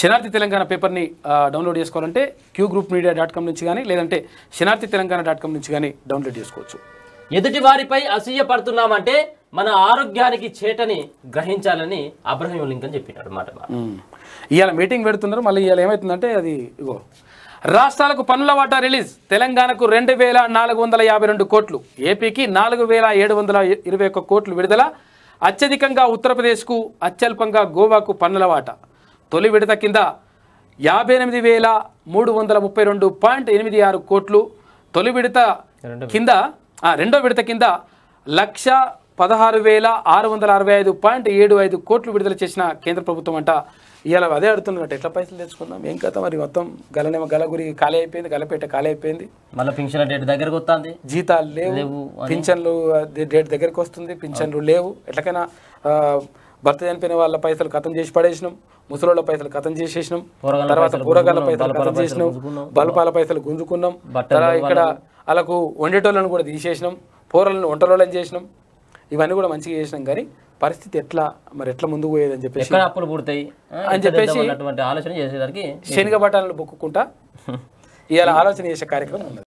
శనార్థి తెలంగాణ పేపర్ని డౌన్లోడ్ చేసుకోవాలంటే Q group media dot com నుంచి కానీ లేదంటే శనార్థి తెలంగాణ డాట్ కామ్ నుంచి కానీ డౌన్లోడ్ చేసుకోవచ్చు ఎదుటి వారిపై అసూయ పడుతున్నామంటే మన ఆరోగ్యానికి చేటని గ్రహించాలని అబ్రహం లింకన్ చెప్పినాడు మాట ఇవాళ మీటింగ్ పెడుతున్నారు మళ్ళీ ఇవాళ ఏమవుతుందంటే అది ఇగో రాష్ట్రాలకు పన్నుల వాటా రిలీజ్ తెలంగాణకు రెండు వేల నాలుగు వందల యాభై రెండు కోట్లు ఏపీకి నాలుగు వేల ఏడు వందల ఇరవై ఒక్క కోట్లు విడుదల అత్యధికంగా ఉత్తరప్రదేశ్కు అత్యల్పంగా గోవాకు పన్నుల వాటా తొలి విడత కింద యాభై ఎనిమిది వేల మూడు వందల ముప్పై రెండు పాయింట్ ఎనిమిది ఆరు కోట్లు తొలి విడత కింద రెండో విడత కింద లక్ష పదహారు వేల ఆరు వందల అరవై ఐదు పాయింట్ ఏడు ఐదు కోట్లు విడుదల చేసిన కేంద్ర ప్రభుత్వం అంట ఇవాళ అదే అడుగుతున్నట్టు ఎట్లా పైసలు తెచ్చుకుందాం ఏం కదా మరి మొత్తం గలనేమో గురి ఖాళీ అయిపోయింది గలపేట ఖాళీ అయిపోయింది మళ్ళీ పింఛన్ డేట్ దగ్గరకు వస్తుంది జీతాలు లేవు పింఛన్లు డేట్ దగ్గరకు వస్తుంది పింఛన్లు లేవు ఎట్లకైనా భర్త చనిపోయిన వాళ్ళ పైసలు కథం చేసి పడేసినాం ముసలోళ్ళ పైసలు కథం చేసేసినాం తర్వాత కూరగాయల పైసలు కథం చేసినాం బల్పాల పైసలు గుంజుకున్నాం ఇక్కడ వాళ్ళకు వండేటోళ్ళని కూడా తీసేసినాం పూరలను వంటలోళ్ళని చేసినాం ఇవన్నీ కూడా మంచిగా చేసినాం కానీ పరిస్థితి ఎట్లా మరి ఎట్లా ముందుకు పోయేదని చెప్పేసి అప్పులు పూర్తయి అని చెప్పేసి ఆలోచన చేసేదానికి శనిగ బఠాలను బొక్కుకుంటా ఇవాళ ఆలోచన చేసే కార్యక్రమం ఉన్నది